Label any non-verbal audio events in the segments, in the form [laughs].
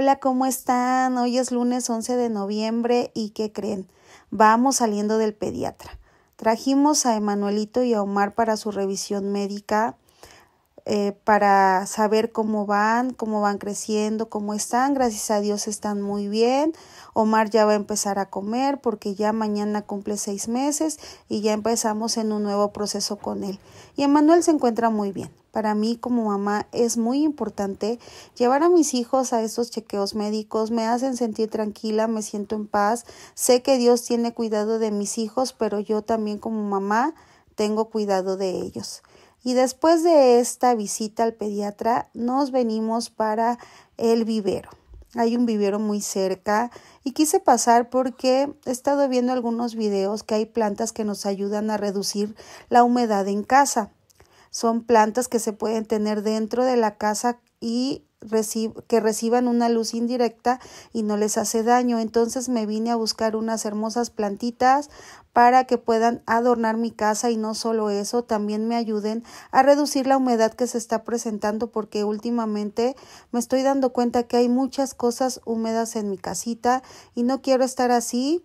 Hola, ¿cómo están? Hoy es lunes 11 de noviembre y ¿qué creen? Vamos saliendo del pediatra. Trajimos a Emanuelito y a Omar para su revisión médica eh, para saber cómo van, cómo van creciendo, cómo están. Gracias a Dios están muy bien. Omar ya va a empezar a comer porque ya mañana cumple seis meses y ya empezamos en un nuevo proceso con él. Y Emanuel se encuentra muy bien. Para mí como mamá es muy importante llevar a mis hijos a estos chequeos médicos, me hacen sentir tranquila, me siento en paz, sé que Dios tiene cuidado de mis hijos, pero yo también como mamá tengo cuidado de ellos. Y después de esta visita al pediatra nos venimos para el vivero. Hay un vivero muy cerca y quise pasar porque he estado viendo algunos videos que hay plantas que nos ayudan a reducir la humedad en casa. Son plantas que se pueden tener dentro de la casa y que reciban una luz indirecta y no les hace daño. Entonces me vine a buscar unas hermosas plantitas para que puedan adornar mi casa y no solo eso, también me ayuden a reducir la humedad que se está presentando porque últimamente me estoy dando cuenta que hay muchas cosas húmedas en mi casita y no quiero estar así.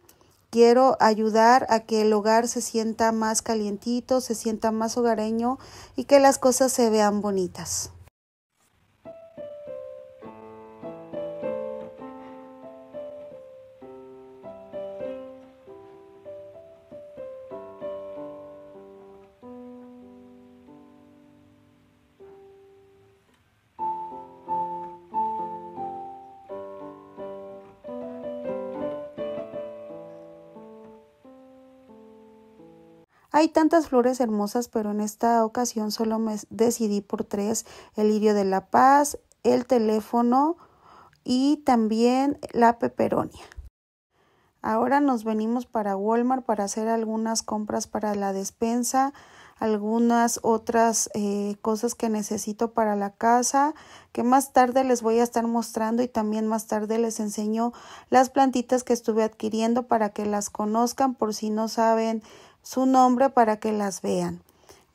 Quiero ayudar a que el hogar se sienta más calientito, se sienta más hogareño y que las cosas se vean bonitas. Hay tantas flores hermosas, pero en esta ocasión solo me decidí por tres, el lirio de la paz, el teléfono y también la peperonia. Ahora nos venimos para Walmart para hacer algunas compras para la despensa, algunas otras eh, cosas que necesito para la casa, que más tarde les voy a estar mostrando y también más tarde les enseño las plantitas que estuve adquiriendo para que las conozcan por si no saben su nombre para que las vean.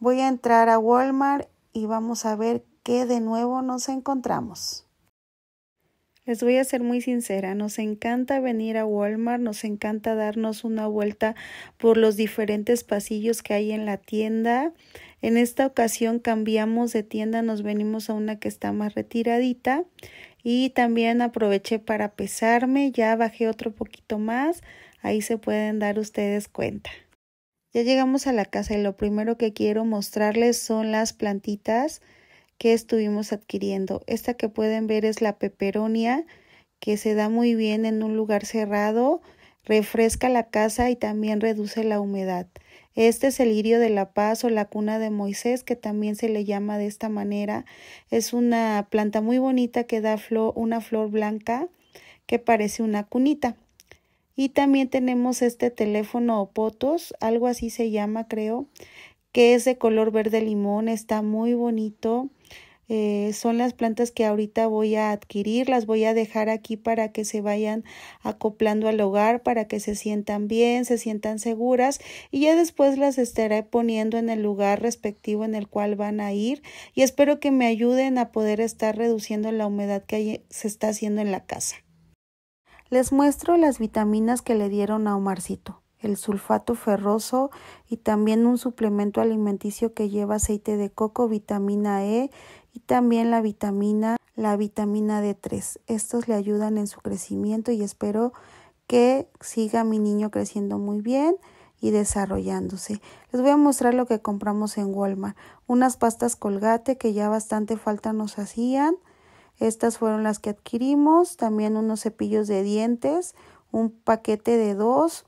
Voy a entrar a Walmart y vamos a ver qué de nuevo nos encontramos. Les voy a ser muy sincera, nos encanta venir a Walmart, nos encanta darnos una vuelta por los diferentes pasillos que hay en la tienda. En esta ocasión cambiamos de tienda, nos venimos a una que está más retiradita y también aproveché para pesarme, ya bajé otro poquito más, ahí se pueden dar ustedes cuenta. Ya llegamos a la casa y lo primero que quiero mostrarles son las plantitas que estuvimos adquiriendo. Esta que pueden ver es la peperonia que se da muy bien en un lugar cerrado, refresca la casa y también reduce la humedad. Este es el lirio de la paz o la cuna de Moisés, que también se le llama de esta manera. Es una planta muy bonita que da una flor blanca que parece una cunita. Y también tenemos este teléfono o potos, algo así se llama creo, que es de color verde limón, está muy bonito. Eh, son las plantas que ahorita voy a adquirir, las voy a dejar aquí para que se vayan acoplando al hogar, para que se sientan bien, se sientan seguras y ya después las estaré poniendo en el lugar respectivo en el cual van a ir y espero que me ayuden a poder estar reduciendo la humedad que se está haciendo en la casa. Les muestro las vitaminas que le dieron a Omarcito, el sulfato ferroso y también un suplemento alimenticio que lleva aceite de coco, vitamina E y también la vitamina la vitamina D3. Estos le ayudan en su crecimiento y espero que siga mi niño creciendo muy bien y desarrollándose. Les voy a mostrar lo que compramos en Walmart. Unas pastas colgate que ya bastante falta nos hacían. Estas fueron las que adquirimos, también unos cepillos de dientes, un paquete de dos,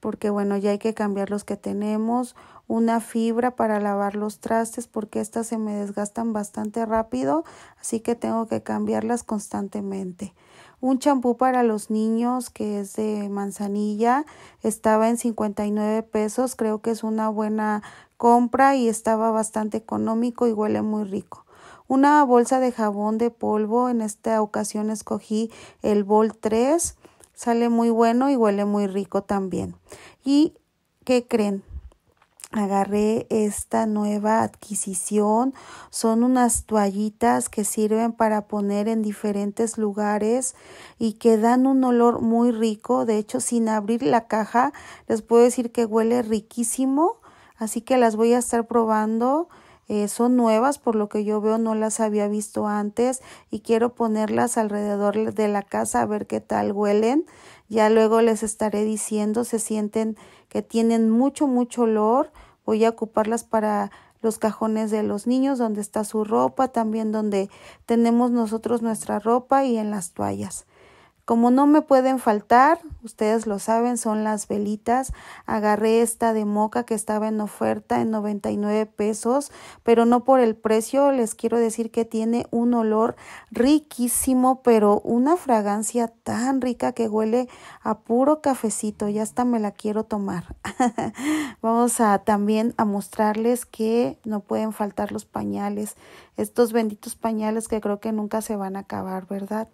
porque bueno, ya hay que cambiar los que tenemos, una fibra para lavar los trastes porque estas se me desgastan bastante rápido, así que tengo que cambiarlas constantemente. Un champú para los niños que es de manzanilla, estaba en 59 pesos, creo que es una buena compra y estaba bastante económico y huele muy rico una bolsa de jabón de polvo. En esta ocasión escogí el Bol 3. Sale muy bueno y huele muy rico también. ¿Y qué creen? agarré esta nueva adquisición. Son unas toallitas que sirven para poner en diferentes lugares y que dan un olor muy rico. De hecho, sin abrir la caja, les puedo decir que huele riquísimo. Así que las voy a estar probando eh, son nuevas, por lo que yo veo no las había visto antes y quiero ponerlas alrededor de la casa a ver qué tal huelen. Ya luego les estaré diciendo, se sienten que tienen mucho, mucho olor. Voy a ocuparlas para los cajones de los niños, donde está su ropa, también donde tenemos nosotros nuestra ropa y en las toallas. Como no me pueden faltar, ustedes lo saben, son las velitas. Agarré esta de moca que estaba en oferta en 99 pesos, pero no por el precio. Les quiero decir que tiene un olor riquísimo, pero una fragancia tan rica que huele a puro cafecito. Ya hasta me la quiero tomar. [laughs] Vamos a también a mostrarles que no pueden faltar los pañales. Estos benditos pañales que creo que nunca se van a acabar, ¿verdad?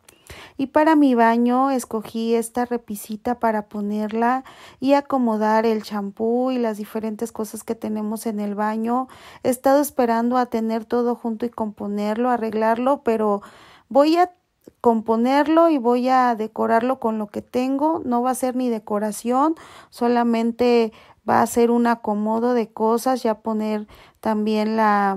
Y para mi baño escogí esta repisita para ponerla y acomodar el champú y las diferentes cosas que tenemos en el baño. He estado esperando a tener todo junto y componerlo, arreglarlo, pero voy a componerlo y voy a decorarlo con lo que tengo. No va a ser ni decoración, solamente va a ser un acomodo de cosas, ya poner también la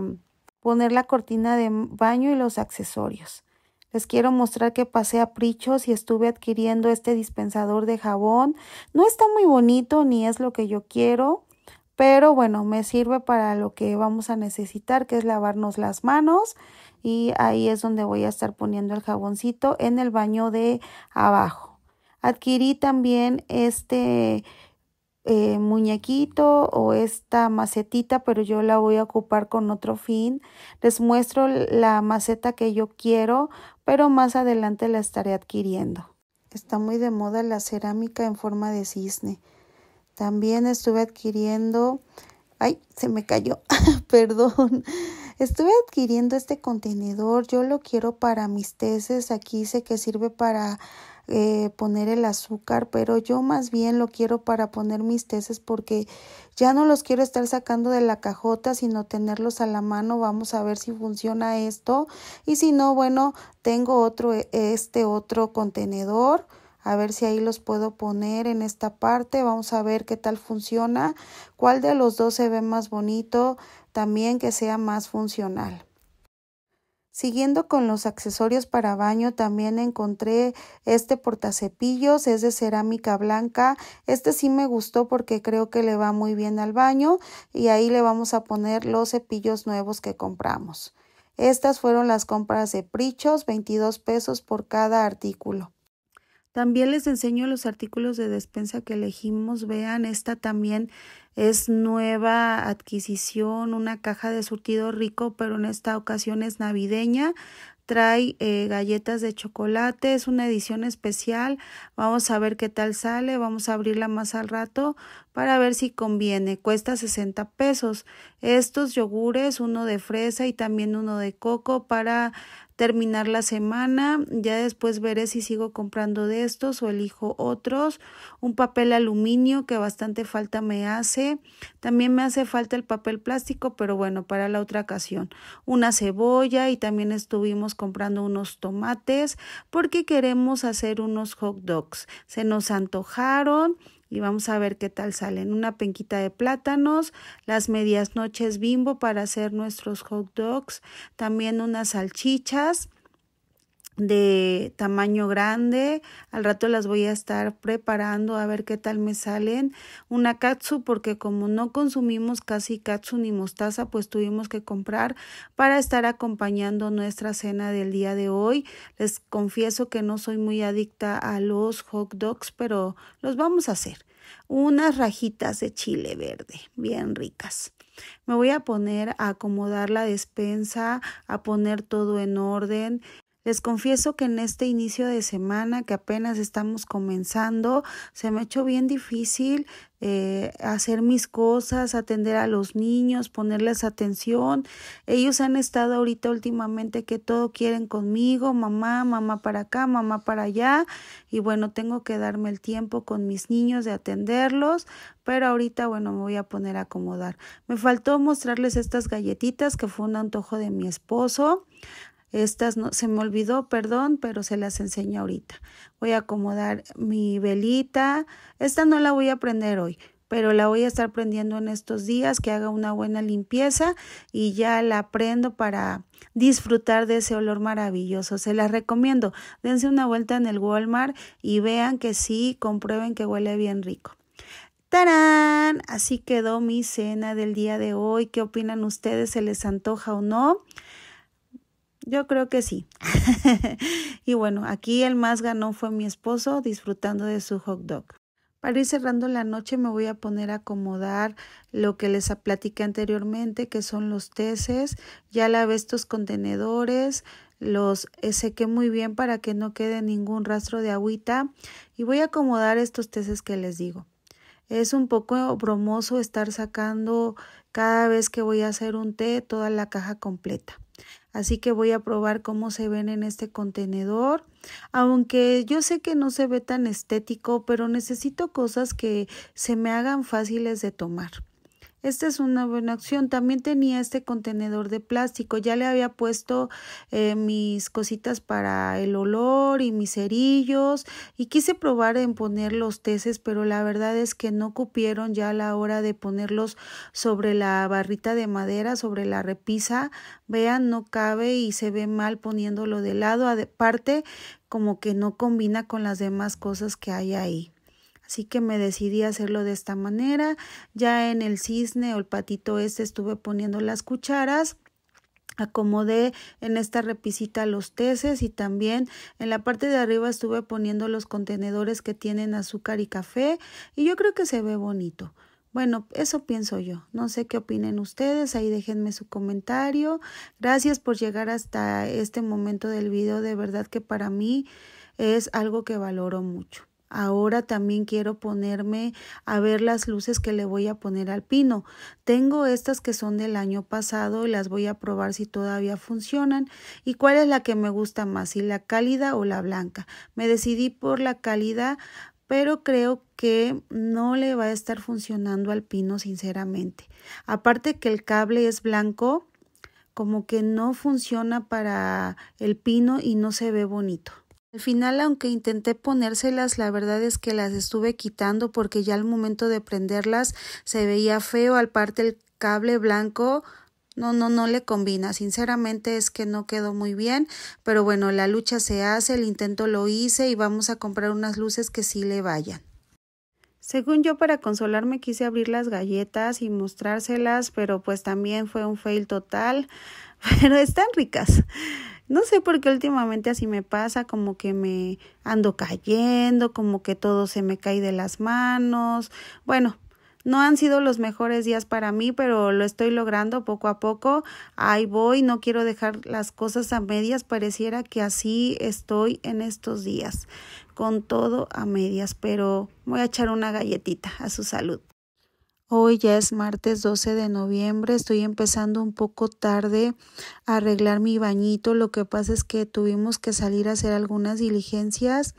poner la cortina de baño y los accesorios. Les quiero mostrar que pasé a Prichos y estuve adquiriendo este dispensador de jabón. No está muy bonito ni es lo que yo quiero, pero bueno, me sirve para lo que vamos a necesitar, que es lavarnos las manos. Y ahí es donde voy a estar poniendo el jaboncito en el baño de abajo. Adquirí también este eh, muñequito o esta macetita, pero yo la voy a ocupar con otro fin. Les muestro la maceta que yo quiero, pero más adelante la estaré adquiriendo. Está muy de moda la cerámica en forma de cisne. También estuve adquiriendo... Ay, se me cayó, [laughs] perdón. Estuve adquiriendo este contenedor, yo lo quiero para mis tesis, aquí sé que sirve para eh, poner el azúcar, pero yo más bien lo quiero para poner mis teces porque ya no los quiero estar sacando de la cajota, sino tenerlos a la mano. Vamos a ver si funciona esto y si no, bueno, tengo otro, e, este otro contenedor a ver si ahí los puedo poner en esta parte vamos a ver qué tal funciona cuál de los dos se ve más bonito también que sea más funcional Siguiendo con los accesorios para baño, también encontré este portacepillos, es de cerámica blanca. Este sí me gustó porque creo que le va muy bien al baño y ahí le vamos a poner los cepillos nuevos que compramos. Estas fueron las compras de Prichos, 22 pesos por cada artículo. También les enseño los artículos de despensa que elegimos. Vean, esta también es nueva adquisición, una caja de surtido rico, pero en esta ocasión es navideña. Trae eh, galletas de chocolate, es una edición especial. Vamos a ver qué tal sale, vamos a abrirla más al rato para ver si conviene. Cuesta 60 pesos. Estos yogures, uno de fresa y también uno de coco para terminar la semana. Ya después veré si sigo comprando de estos o elijo otros. Un papel aluminio que bastante falta me hace. También me hace falta el papel plástico, pero bueno, para la otra ocasión. Una cebolla y también estuvimos comprando unos tomates porque queremos hacer unos hot dogs. Se nos antojaron y vamos a ver qué tal salen. Una penquita de plátanos, las medias noches bimbo para hacer nuestros hot dogs, también unas salchichas de tamaño grande. Al rato las voy a estar preparando a ver qué tal me salen. Una katsu porque como no consumimos casi katsu ni mostaza, pues tuvimos que comprar para estar acompañando nuestra cena del día de hoy. Les confieso que no soy muy adicta a los hot dogs, pero los vamos a hacer. Unas rajitas de chile verde, bien ricas. Me voy a poner a acomodar la despensa, a poner todo en orden. Les confieso que en este inicio de semana que apenas estamos comenzando, se me ha hecho bien difícil eh, hacer mis cosas, atender a los niños, ponerles atención. Ellos han estado ahorita últimamente que todo quieren conmigo, mamá, mamá para acá, mamá para allá. Y bueno, tengo que darme el tiempo con mis niños de atenderlos, pero ahorita bueno, me voy a poner a acomodar. Me faltó mostrarles estas galletitas que fue un antojo de mi esposo. Estas no, se me olvidó, perdón, pero se las enseño ahorita. Voy a acomodar mi velita. Esta no la voy a prender hoy, pero la voy a estar prendiendo en estos días, que haga una buena limpieza y ya la prendo para disfrutar de ese olor maravilloso. Se las recomiendo. Dense una vuelta en el Walmart y vean que sí, comprueben que huele bien rico. ¡Tarán! Así quedó mi cena del día de hoy. ¿Qué opinan ustedes? ¿Se les antoja o no? Yo creo que sí. [laughs] y bueno, aquí el más ganó fue mi esposo disfrutando de su hot dog. Para ir cerrando la noche me voy a poner a acomodar lo que les platiqué anteriormente, que son los teces. Ya lavé estos contenedores, los sequé muy bien para que no quede ningún rastro de agüita y voy a acomodar estos teces que les digo. Es un poco bromoso estar sacando cada vez que voy a hacer un té toda la caja completa. Así que voy a probar cómo se ven en este contenedor. Aunque yo sé que no se ve tan estético, pero necesito cosas que se me hagan fáciles de tomar. Esta es una buena opción. También tenía este contenedor de plástico. Ya le había puesto eh, mis cositas para el olor y mis cerillos. Y quise probar en poner los teces, pero la verdad es que no cupieron ya a la hora de ponerlos sobre la barrita de madera, sobre la repisa. Vean, no cabe y se ve mal poniéndolo de lado. Aparte, como que no combina con las demás cosas que hay ahí. Así que me decidí a hacerlo de esta manera. Ya en el cisne o el patito este estuve poniendo las cucharas acomodé en esta repisita los teces y también en la parte de arriba estuve poniendo los contenedores que tienen azúcar y café y yo creo que se ve bonito. Bueno, eso pienso yo. No sé qué opinen ustedes, ahí déjenme su comentario. Gracias por llegar hasta este momento del video, de verdad que para mí es algo que valoro mucho. Ahora también quiero ponerme a ver las luces que le voy a poner al pino. Tengo estas que son del año pasado y las voy a probar si todavía funcionan y cuál es la que me gusta más, si la cálida o la blanca. Me decidí por la cálida, pero creo que no le va a estar funcionando al pino sinceramente. Aparte que el cable es blanco, como que no funciona para el pino y no se ve bonito. Al final, aunque intenté ponérselas, la verdad es que las estuve quitando porque ya al momento de prenderlas se veía feo, al parte el cable blanco no, no, no le combina. Sinceramente es que no quedó muy bien, pero bueno, la lucha se hace, el intento lo hice y vamos a comprar unas luces que sí le vayan. Según yo, para consolarme quise abrir las galletas y mostrárselas, pero pues también fue un fail total, [laughs] pero están ricas. No sé por qué últimamente así me pasa, como que me ando cayendo, como que todo se me cae de las manos. Bueno, no han sido los mejores días para mí, pero lo estoy logrando poco a poco. Ahí voy, no quiero dejar las cosas a medias. Pareciera que así estoy en estos días, con todo a medias, pero voy a echar una galletita a su salud. Hoy ya es martes 12 de noviembre, estoy empezando un poco tarde a arreglar mi bañito, lo que pasa es que tuvimos que salir a hacer algunas diligencias,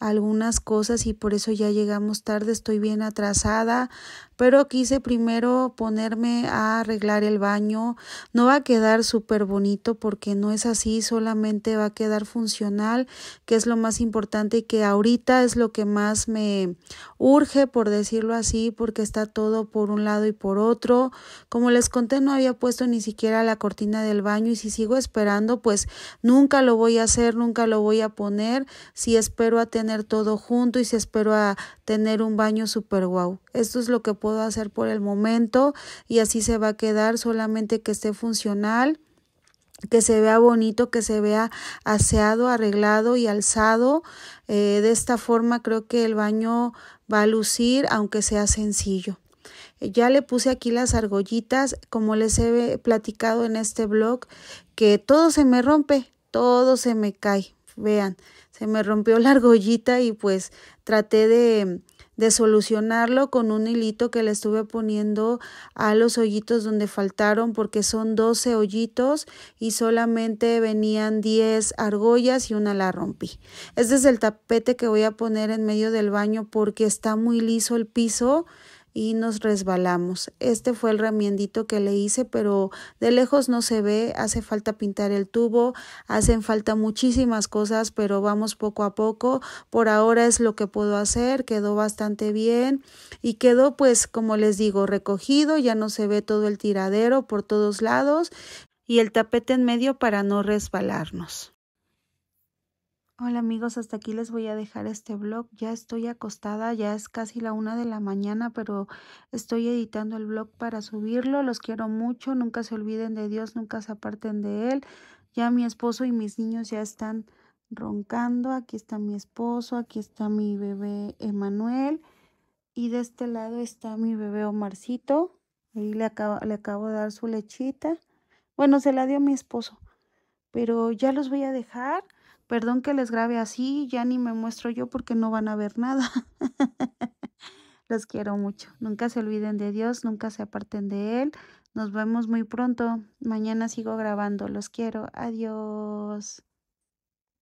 algunas cosas y por eso ya llegamos tarde, estoy bien atrasada, pero quise primero ponerme a arreglar el baño. No va a quedar súper bonito porque no es así, solamente va a quedar funcional, que es lo más importante y que ahorita es lo que más me urge, por decirlo así, porque está todo por un lado y por otro. Como les conté, no había puesto ni siquiera la cortina del baño y si sigo esperando, pues nunca lo voy a hacer, nunca lo voy a poner. Si espero a tener todo junto y si espero a tener un baño súper guau. Esto es lo que puedo hacer por el momento y así se va a quedar solamente que esté funcional que se vea bonito, que se vea aseado, arreglado y alzado. Eh, de esta forma creo que el baño va a lucir, aunque sea sencillo. Eh, ya le puse aquí las argollitas, como les he platicado en este blog, que todo se me rompe, todo se me cae. Vean, se me rompió la argollita y pues traté de de solucionarlo con un hilito que le estuve poniendo a los hoyitos donde faltaron porque son 12 hoyitos y solamente venían 10 argollas y una la rompí. Este es el tapete que voy a poner en medio del baño porque está muy liso el piso y nos resbalamos. Este fue el remiendito que le hice, pero de lejos no se ve, hace falta pintar el tubo, hacen falta muchísimas cosas, pero vamos poco a poco. Por ahora es lo que puedo hacer, quedó bastante bien y quedó pues como les digo recogido, ya no se ve todo el tiradero por todos lados y el tapete en medio para no resbalarnos. Hola amigos, hasta aquí les voy a dejar este blog. Ya estoy acostada, ya es casi la una de la mañana, pero estoy editando el blog para subirlo. Los quiero mucho, nunca se olviden de Dios, nunca se aparten de Él. Ya mi esposo y mis niños ya están roncando. Aquí está mi esposo, aquí está mi bebé Emanuel y de este lado está mi bebé Omarcito. Ahí le le acabo de dar su lechita. Bueno, se la dio mi esposo, pero ya los voy a dejar Perdón que les grabe así, ya ni me muestro yo porque no van a ver nada. [laughs] Los quiero mucho. Nunca se olviden de Dios, nunca se aparten de Él. Nos vemos muy pronto. Mañana sigo grabando. Los quiero. Adiós.